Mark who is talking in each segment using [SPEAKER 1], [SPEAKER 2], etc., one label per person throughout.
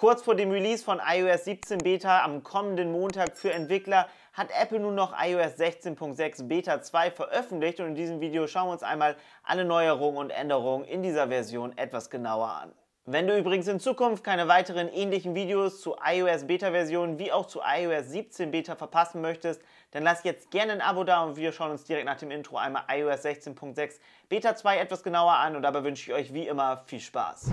[SPEAKER 1] Kurz vor dem Release von iOS 17 Beta am kommenden Montag für Entwickler hat Apple nun noch iOS 16.6 Beta 2 veröffentlicht und in diesem Video schauen wir uns einmal alle Neuerungen und Änderungen in dieser Version etwas genauer an. Wenn du übrigens in Zukunft keine weiteren ähnlichen Videos zu iOS Beta-Versionen wie auch zu iOS 17 Beta verpassen möchtest, dann lass jetzt gerne ein Abo da und wir schauen uns direkt nach dem Intro einmal iOS 16.6 Beta 2 etwas genauer an und dabei wünsche ich euch wie immer viel Spaß.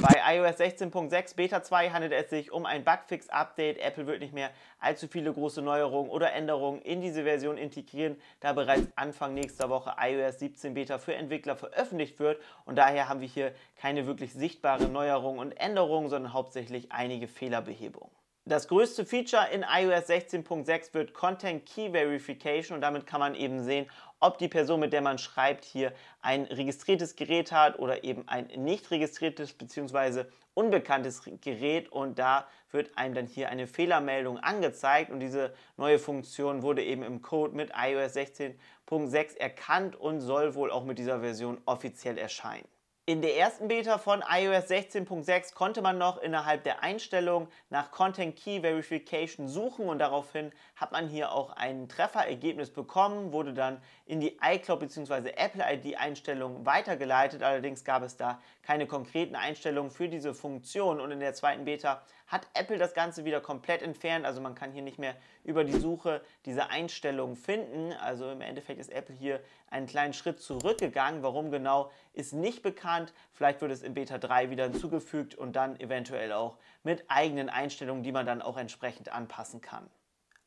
[SPEAKER 1] Bei iOS 16.6 Beta 2 handelt es sich um ein Bugfix-Update. Apple wird nicht mehr allzu viele große Neuerungen oder Änderungen in diese Version integrieren, da bereits Anfang nächster Woche iOS 17 Beta für Entwickler veröffentlicht wird. Und daher haben wir hier keine wirklich sichtbaren Neuerungen und Änderungen, sondern hauptsächlich einige Fehlerbehebungen. Das größte Feature in iOS 16.6 wird Content Key Verification und damit kann man eben sehen, ob die Person, mit der man schreibt, hier ein registriertes Gerät hat oder eben ein nicht registriertes bzw. unbekanntes Gerät und da wird einem dann hier eine Fehlermeldung angezeigt und diese neue Funktion wurde eben im Code mit iOS 16.6 erkannt und soll wohl auch mit dieser Version offiziell erscheinen. In der ersten Beta von iOS 16.6 konnte man noch innerhalb der Einstellung nach Content Key Verification suchen und daraufhin hat man hier auch ein Trefferergebnis bekommen, wurde dann in die iCloud bzw. Apple ID Einstellung weitergeleitet. Allerdings gab es da keine konkreten Einstellungen für diese Funktion und in der zweiten Beta hat Apple das Ganze wieder komplett entfernt. Also man kann hier nicht mehr über die Suche diese Einstellungen finden. Also im Endeffekt ist Apple hier einen kleinen Schritt zurückgegangen. Warum genau ist nicht bekannt geplant. Vielleicht wird es in Beta 3 wieder hinzugefügt und dann eventuell auch mit eigenen Einstellungen, die man dann auch entsprechend anpassen kann.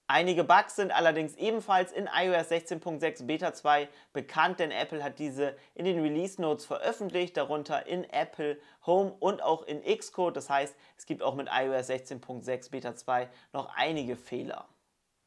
[SPEAKER 1] Einige Bugs sind allerdings ebenfalls in iOS 16.6 Beta 2 bekannt, denn Apple hat diese in den Release Notes veröffentlicht, darunter in Apple Home und auch in Xcode. Das heißt, es gibt auch mit iOS 16.6 Beta 2 noch einige Fehler.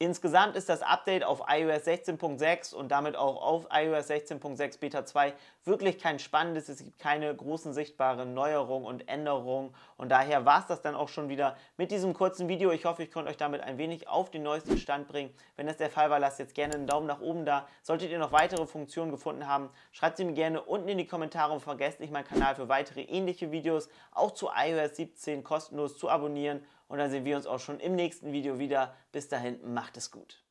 [SPEAKER 1] Insgesamt ist das Update auf iOS 16.6 und damit auch auf iOS 16.6 Beta 2 wirklich kein spannendes. Es gibt keine großen sichtbaren Neuerungen und Änderungen. Und daher war es das dann auch schon wieder mit diesem kurzen Video. Ich hoffe, ich konnte euch damit ein wenig auf den neuesten Stand bringen. Wenn das der Fall war, lasst jetzt gerne einen Daumen nach oben da. Solltet ihr noch weitere Funktionen gefunden haben, schreibt sie mir gerne unten in die Kommentare und vergesst nicht, meinen Kanal für weitere ähnliche Videos auch zu iOS 17 kostenlos zu abonnieren. Und dann sehen wir uns auch schon im nächsten Video wieder. Bis dahin, macht es gut.